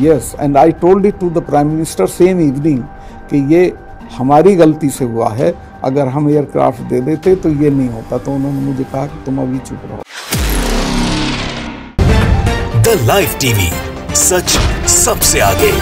yes and I told it to the prime minister same evening कि ये हमारी गलती से हुआ है अगर हम एयरक्राफ्ट दे देते तो ये नहीं होता तो उन्होंने मुझे कहा कि तुम अभी चुप रहो द लाइव टीवी सच सबसे आगे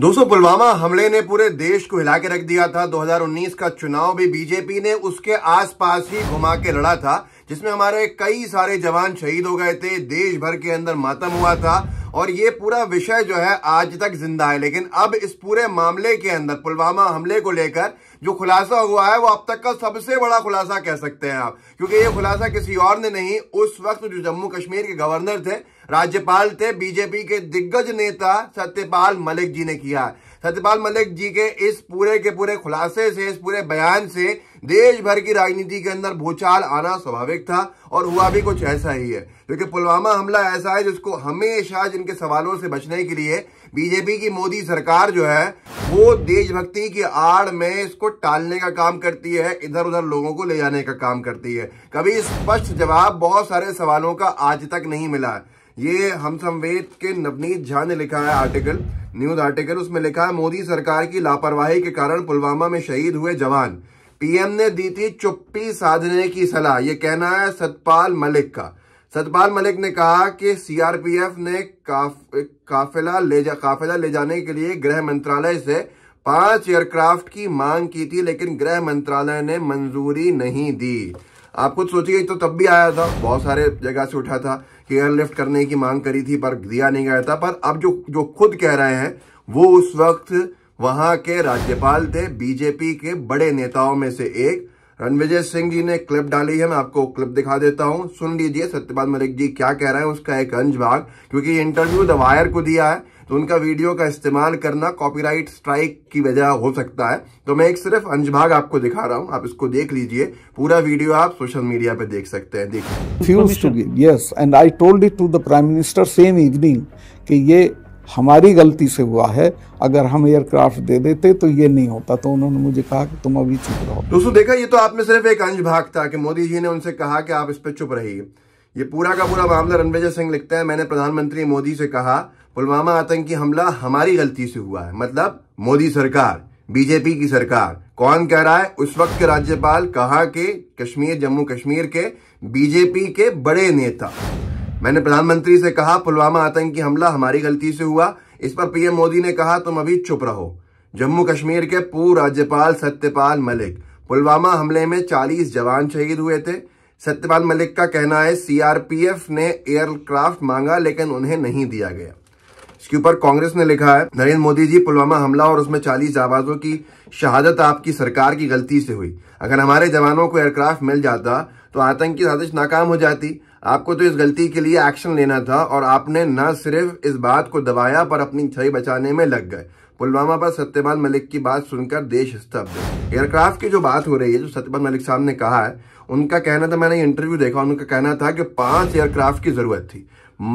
दोस्तों पुलवामा हमले ने पूरे देश को हिला के रख दिया था 2019 का चुनाव भी बीजेपी ने उसके आसपास ही घुमा के लड़ा था जिसमें हमारे कई सारे जवान शहीद हो गए थे देश भर के अंदर मातम हुआ था और ये पूरा विषय जो है आज तक जिंदा है लेकिन अब इस पूरे मामले के अंदर पुलवामा हमले को लेकर जो खुलासा हुआ है वो अब तक का सबसे बड़ा खुलासा कह सकते हैं आप क्योंकि ये खुलासा किसी और ने नहीं उस वक्त जो जम्मू कश्मीर के गवर्नर थे राज्यपाल थे बीजेपी के दिग्गज नेता सत्यपाल मलिक जी ने किया सत्यपाल मलिक जी के इस पूरे के पूरे खुलासे से इस पूरे बयान से देश भर की राजनीति के अंदर भूचाल आना स्वाभाविक था और हुआ भी कुछ ऐसा ही है क्योंकि पुलवामा हमला ऐसा है जिसको हमेशा जिनके सवालों से बचने के लिए बीजेपी की मोदी सरकार जो है वो देशभक्ति की आड़ में इसको टालने का काम करती है इधर उधर लोगों को ले जाने का काम करती है कभी स्पष्ट जवाब बहुत सारे सवालों का आज तक नहीं मिला है ये हम संवेद के नवनीत झा ने लिखा है आर्टिकल न्यूज आर्टिकल उसमें लिखा है मोदी सरकार की लापरवाही के कारण पुलवामा में शहीद हुए जवान पीएम ने दी थी चुप्पी साधने की सलाह ये कहना है सतपाल मलिक का सतपाल मलिक ने कहा कि सीआरपीएफ ने काफ, काफिला ले जा काफिला ले जाने के लिए गृह मंत्रालय से पांच एयरक्राफ्ट की मांग की थी लेकिन गृह मंत्रालय ने मंजूरी नहीं दी आप खुद सोचिए तो तब भी आया था बहुत सारे जगह से उठा था कि एयरलिफ्ट करने की मांग करी थी पर दिया नहीं गया था पर अब जो जो खुद कह रहे हैं वो उस वक्त वहां के राज्यपाल थे बीजेपी के बड़े नेताओं में से एक रणविजय सिंह जी ने क्लिप डाली है मैं आपको क्लिप दिखा देता हूं सुन लीजिए सत्यपाल मलिक जी क्या कह रहे हैं उसका एक अंश भाग क्योंकि इंटरव्यू द वायर को दिया है तो उनका वीडियो का इस्तेमाल करना कॉपीराइट स्ट्राइक की वजह हो सकता है तो मैं एक सिर्फ अंश भाग आपको दिखा रहा हूं आप इसको देख लीजिए पूरा वीडियो आप सोशल मीडिया पे देख सकते हैं देखिए yes and I told it to the prime minister same evening कि ये हमारी गलती से हुआ है अगर हम एयरक्राफ्ट दे देते तो ये नहीं होता तो उन्होंने मुझे कहा कि तुम अभी चुप रहो दोस्तों देखा ये तो आप में सिर्फ एक अंश भाग था कि मोदी जी ने उनसे कहा कि आप इस पर चुप रहिए ये पूरा का पूरा मामला रणविजय सिंह लिखता है मैंने प्रधानमंत्री मोदी से कहा पुलवामा आतंकी हमला हमारी गलती से हुआ है मतलब मोदी सरकार बीजेपी की सरकार कौन कह रहा है उस वक्त के राज्यपाल कहा कि कश्मीर जम्मू कश्मीर के बीजेपी के बड़े नेता मैंने प्रधानमंत्री से कहा पुलवामा आतंकी हमला हमारी गलती से हुआ इस पर पीएम मोदी ने कहा तुम अभी चुप रहो जम्मू कश्मीर के पूर्व राज्यपाल सत्यपाल मलिक पुलवामा हमले में 40 जवान शहीद हुए थे सत्यपाल मलिक का कहना है सीआरपीएफ ने एयरक्राफ्ट मांगा लेकिन उन्हें नहीं दिया गया इसके ऊपर कांग्रेस ने लिखा है नरेंद्र मोदी जी पुलवामा हमला और उसमें 40 आवाजों की शहादत आपकी सरकार की गलती से हुई अगर हमारे जवानों को एयरक्राफ्ट मिल जाता तो आतंकी साजिश नाकाम हो जाती आपको तो इस गलती के लिए एक्शन लेना था और आपने न सिर्फ इस बात को दबाया पर अपनी छवि बचाने में लग गए पुलवामा पर सत्यपाल मलिक की बात सुनकर देश स्तब्ध एयरक्राफ्ट की जो बात हो रही है जो सत्यपाल मलिक साहब ने कहा है उनका कहना था मैंने इंटरव्यू देखा उनका कहना था कि पांच एयरक्राफ्ट की जरूरत थी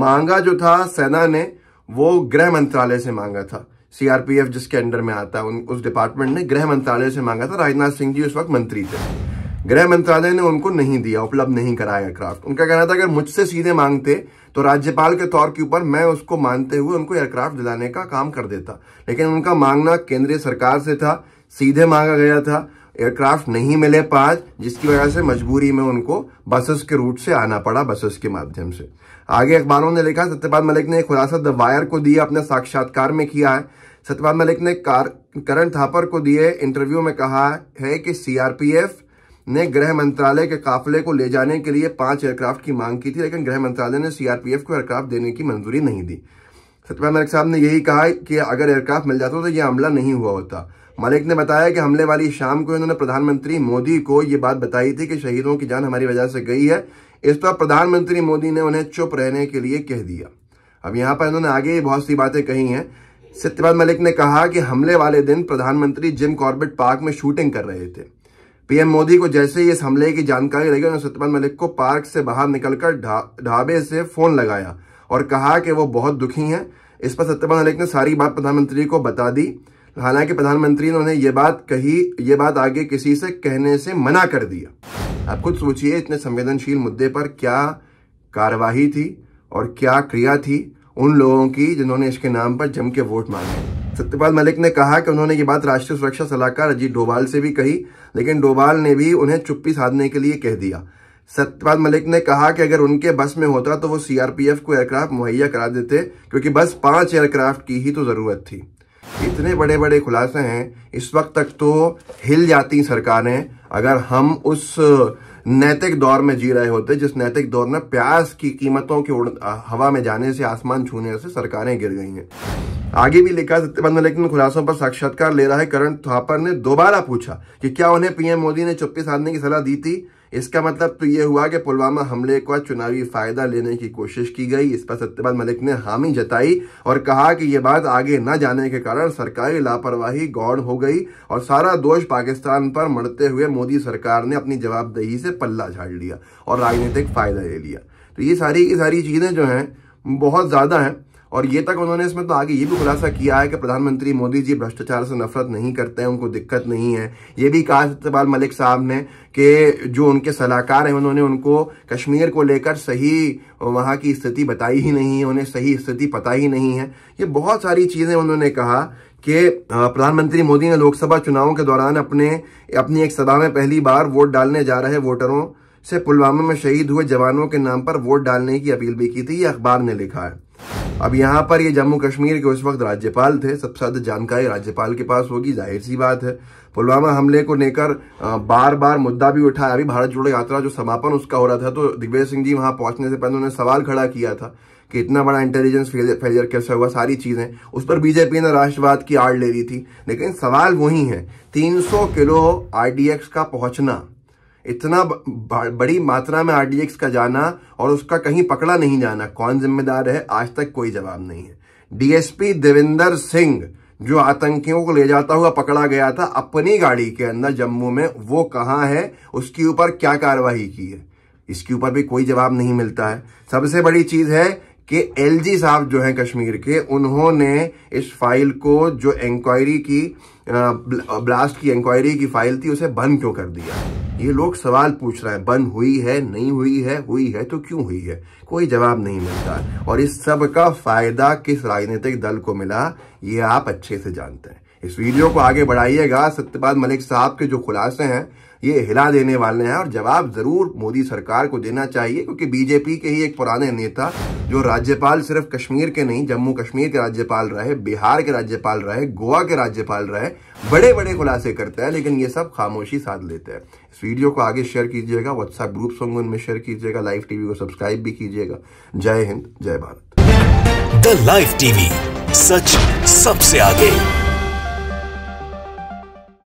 मांगा जो था सेना ने वो गृह मंत्रालय से मांगा था सीआरपीएफ जिसके अंडर में आता है उस डिपार्टमेंट ने गृह मंत्रालय से मांगा था राजनाथ सिंह जी उस वक्त मंत्री थे गृह मंत्रालय ने उनको नहीं दिया उपलब्ध नहीं कराया एयरक्राफ्ट उनका कहना था अगर मुझसे सीधे मांगते तो राज्यपाल के तौर के ऊपर मैं उसको मानते हुए उनको एयरक्राफ्ट दिलाने का काम कर देता लेकिन उनका मांगना केंद्रीय सरकार से था सीधे मांगा गया था एयरक्राफ्ट नहीं मिले पांच जिसकी वजह से मजबूरी में उनको बसेस के रूट से आना पड़ा बसेस के माध्यम से आगे अखबारों ने लिखा सत्यपाल मलिक ने खुलासा द वायर को दिया अपने साक्षात्कार में किया है सत्यपाल मलिक ने करण थापर को दिए इंटरव्यू में कहा है कि सीआरपीएफ ने गृह मंत्रालय के काफिले को ले जाने के लिए पांच एयरक्राफ्ट की मांग की थी लेकिन गृह मंत्रालय ने सीआरपीएफ को एयरक्राफ्ट देने की मंजूरी नहीं दी सत्यपाल मलिक साहब ने यही कहा कि अगर एयरक्राफ्ट मिल जाता तो यह हमला नहीं हुआ होता मलिक ने बताया कि हमले वाली शाम को इन्होंने प्रधानमंत्री मोदी को ये बात बताई थी कि शहीदों की जान हमारी वजह से गई है इस पर प्रधानमंत्री मोदी ने उन्हें चुप रहने के लिए कह दिया अब यहां पर इन्होंने आगे बहुत सी बातें कही हैं सत्यपाल मलिक ने कहा कि हमले वाले दिन प्रधानमंत्री जिम कॉर्बेट पार्क में शूटिंग कर रहे थे पीएम मोदी को जैसे ही इस हमले की जानकारी लगी उन्होंने सत्यपाल मलिक को पार्क से बाहर निकलकर ढाबे धा, से फोन लगाया और कहा कि वो बहुत दुखी हैं इस पर सत्यपाल मलिक ने सारी बात प्रधानमंत्री को बता दी हालांकि प्रधानमंत्री ने उन्हें ये बात कही ये बात आगे किसी से कहने से मना कर दिया आप खुद सोचिए इतने संवेदनशील मुद्दे पर क्या कार्यवाही थी और क्या क्रिया थी उन लोगों की जिन्होंने इसके नाम पर जम के वोट मांगे सत्यपाल मलिक ने कहा कि उन्होंने ये बात राष्ट्रीय सुरक्षा सलाहकार अजीत डोभाल से भी कही लेकिन डोभाल ने भी उन्हें चुप्पी साधने के लिए कह दिया सत्यपाल मलिक ने कहा कि अगर उनके बस में होता तो वो सीआरपीएफ को एयरक्राफ्ट मुहैया करा देते क्योंकि बस पांच एयरक्राफ्ट की ही तो ज़रूरत थी इतने बड़े बड़े खुलासे हैं इस वक्त तक तो हिल जाती सरकारें अगर हम उस नैतिक दौर में जी रहे होते जिस नैतिक दौर में प्याज की कीमतों की हवा में जाने से आसमान छूने से सरकारें गिर गई हैं आगे भी लिखा सत्यपाल मलिक ने खुलासों पर साक्षात्कार ले रहा है करण थापर ने दोबारा पूछा कि क्या उन्हें पीएम मोदी ने चुप्पी साधने की सलाह दी थी इसका मतलब तो ये हुआ कि पुलवामा हमले का चुनावी फायदा लेने की कोशिश की गई इस पर सत्यपाल मलिक ने हामी जताई और कहा कि ये बात आगे न जाने के कारण सरकारी लापरवाही गौड़ हो गई और सारा दोष पाकिस्तान पर मरते हुए मोदी सरकार ने अपनी जवाबदेही से पल्ला झाड़ लिया और राजनीतिक फायदा ले लिया तो ये सारी की सारी चीज़ें जो है बहुत ज़्यादा हैं और ये तक उन्होंने इसमें तो आगे ये भी खुलासा किया है कि प्रधानमंत्री मोदी जी भ्रष्टाचार से नफरत नहीं करते हैं उनको दिक्कत नहीं है ये भी कहा सत्यपाल मलिक साहब ने कि जो उनके सलाहकार हैं उन्होंने उनको कश्मीर को लेकर सही वहाँ की स्थिति बताई ही नहीं है उन्हें सही स्थिति पता ही नहीं है ये बहुत सारी चीज़ें उन्होंने कहा कि प्रधानमंत्री मोदी ने लोकसभा चुनावों के दौरान अपने अपनी एक सभा में पहली बार वोट डालने जा रहे वोटरों से पुलवामा में शहीद हुए जवानों के नाम पर वोट डालने की अपील भी की थी ये अखबार ने लिखा है अब यहाँ पर ये जम्मू कश्मीर के उस वक्त राज्यपाल थे सबसे ज़्यादा जानकारी राज्यपाल के पास होगी जाहिर सी बात है पुलवामा हमले को लेकर बार बार मुद्दा भी उठाया अभी भारत जोड़ो यात्रा जो समापन उसका हो रहा था तो दिग्विजय सिंह जी वहां पहुंचने से पहले उन्होंने सवाल खड़ा किया था कि इतना बड़ा इंटेलिजेंस फेलियर कैसे हुआ सारी चीज़ें उस पर बीजेपी ने राष्ट्रवाद की आड़ ले ली थी लेकिन सवाल वही है 300 किलो आरडीएक्स का पहुंचना इतना बड़ी मात्रा में आरडीएक्स का जाना और उसका कहीं पकड़ा नहीं जाना कौन जिम्मेदार है आज तक कोई जवाब नहीं है डीएसपी देविंदर सिंह जो आतंकियों को ले जाता हुआ पकड़ा गया था अपनी गाड़ी के अंदर जम्मू में वो कहाँ है उसके ऊपर क्या कार्रवाई की है इसके ऊपर भी कोई जवाब नहीं मिलता है सबसे बड़ी चीज है कि एलजी साहब जो हैं कश्मीर के उन्होंने इस फाइल को जो इंक्वायरी की ब्लास्ट की एंक्वायरी की फाइल थी उसे बंद क्यों कर दिया ये लोग सवाल पूछ रहे हैं बंद हुई है नहीं हुई है हुई है तो क्यों हुई है कोई जवाब नहीं मिलता और इस सब का फायदा किस राजनीतिक दल को मिला ये आप अच्छे से जानते हैं इस वीडियो को आगे बढ़ाइएगा सत्यपाल मलिक साहब के जो खुलासे हैं ये हिला देने वाले हैं और जवाब जरूर मोदी सरकार को देना चाहिए क्योंकि बीजेपी के ही एक पुराने नेता जो राज्यपाल सिर्फ कश्मीर के नहीं जम्मू कश्मीर के राज्यपाल रहे बिहार के राज्यपाल रहे गोवा के राज्यपाल रहे बड़े बड़े खुलासे करते हैं लेकिन ये सब खामोशी साध लेते हैं इस वीडियो को आगे शेयर कीजिएगा व्हाट्सएप ग्रुप सॉन्ग उनमें शेयर कीजिएगा लाइव टीवी को सब्सक्राइब भी कीजिएगा जय हिंद जय भारत द लाइव टीवी सच सबसे आगे